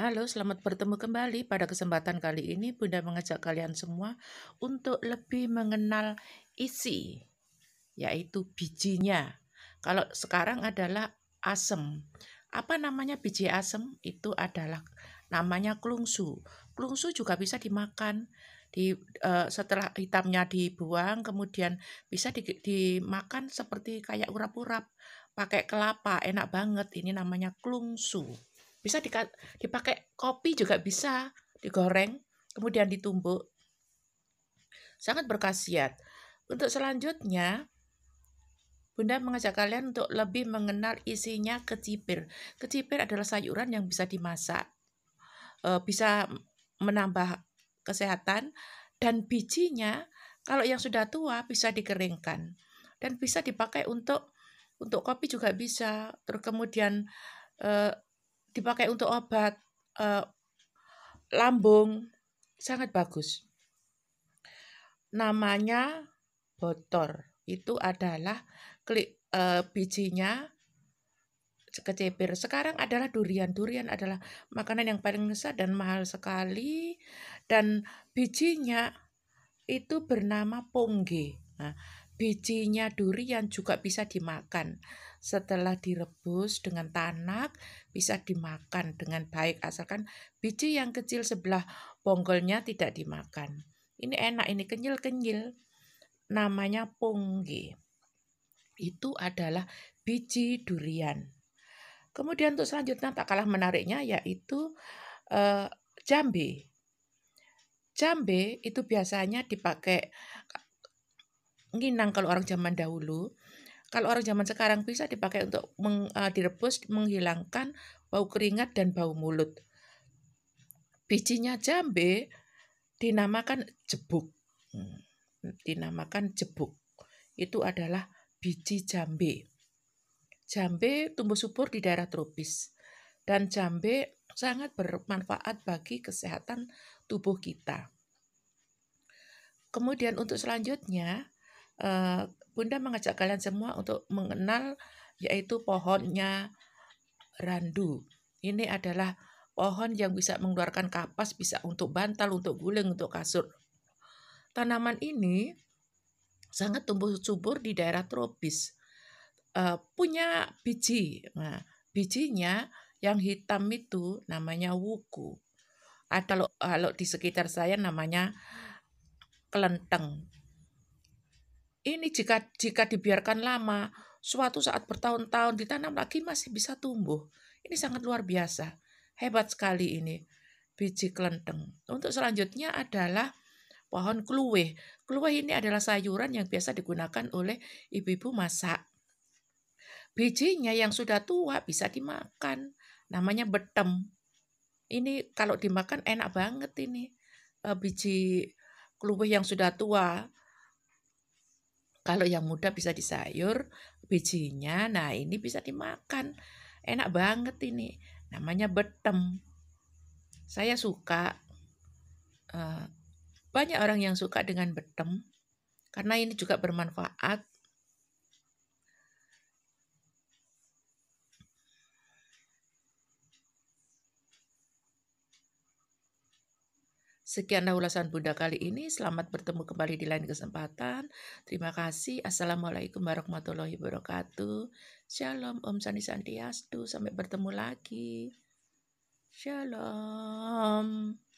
Halo, selamat bertemu kembali. Pada kesempatan kali ini, Bunda mengajak kalian semua untuk lebih mengenal isi, yaitu bijinya. Kalau sekarang adalah asem. Apa namanya biji asem? Itu adalah namanya klungsu. Klungsu juga bisa dimakan. Di, uh, setelah hitamnya dibuang, kemudian bisa di, dimakan seperti kayak urap-urap. Pakai kelapa, enak banget. Ini namanya klungsu bisa dipakai kopi juga bisa digoreng kemudian ditumbuk sangat berkhasiat untuk selanjutnya Bunda mengajak kalian untuk lebih mengenal isinya kecipir. Kecipir adalah sayuran yang bisa dimasak, e, bisa menambah kesehatan, dan bijinya kalau yang sudah tua bisa dikeringkan dan bisa dipakai untuk untuk kopi juga bisa. Terus kemudian e, dipakai untuk obat uh, lambung sangat bagus. Namanya botor. Itu adalah klik uh, bijinya kecepir. Sekarang adalah durian. Durian adalah makanan yang paling besar dan mahal sekali. Dan bijinya itu bernama pongge. Nah, bijinya durian juga bisa dimakan. Setelah direbus dengan tanak, bisa dimakan dengan baik asalkan biji yang kecil sebelah bonggolnya tidak dimakan. Ini enak, ini kenyil-kenyil. Namanya punggi. Itu adalah biji durian. Kemudian untuk selanjutnya tak kalah menariknya yaitu eh, jambe. Jambe itu biasanya dipakai nginang kalau orang zaman dahulu. Kalau orang zaman sekarang bisa dipakai untuk meng, uh, direbus menghilangkan bau keringat dan bau mulut. Bijinya jambe dinamakan jebuk. Hmm, dinamakan jebuk. Itu adalah biji jambe. Jambe tumbuh subur di daerah tropis dan jambe sangat bermanfaat bagi kesehatan tubuh kita. Kemudian untuk selanjutnya, Eh, Bunda mengajak kalian semua untuk mengenal yaitu pohonnya randu. Ini adalah pohon yang bisa mengeluarkan kapas, bisa untuk bantal, untuk guling, untuk kasur. Tanaman ini sangat tumbuh subur di daerah tropis. Eh, punya biji. Nah, bijinya yang hitam itu namanya wuku. Atau ah, kalau di sekitar saya namanya kelenteng ini jika jika dibiarkan lama, suatu saat bertahun-tahun ditanam lagi masih bisa tumbuh. Ini sangat luar biasa. Hebat sekali ini biji kelenteng. Untuk selanjutnya adalah pohon kluwe. Kluwe ini adalah sayuran yang biasa digunakan oleh ibu-ibu masak. Bijinya yang sudah tua bisa dimakan. Namanya betem. Ini kalau dimakan enak banget ini. Eh, biji kluwe yang sudah tua kalau yang muda bisa disayur, bijinya. Nah, ini bisa dimakan. Enak banget ini. Namanya betem. Saya suka. Uh, banyak orang yang suka dengan betem. Karena ini juga bermanfaat Sekian ulasan Bunda kali ini. Selamat bertemu kembali di lain kesempatan. Terima kasih. Assalamualaikum warahmatullahi wabarakatuh. Shalom Om Sandi Santiastu. Sampai bertemu lagi. Shalom.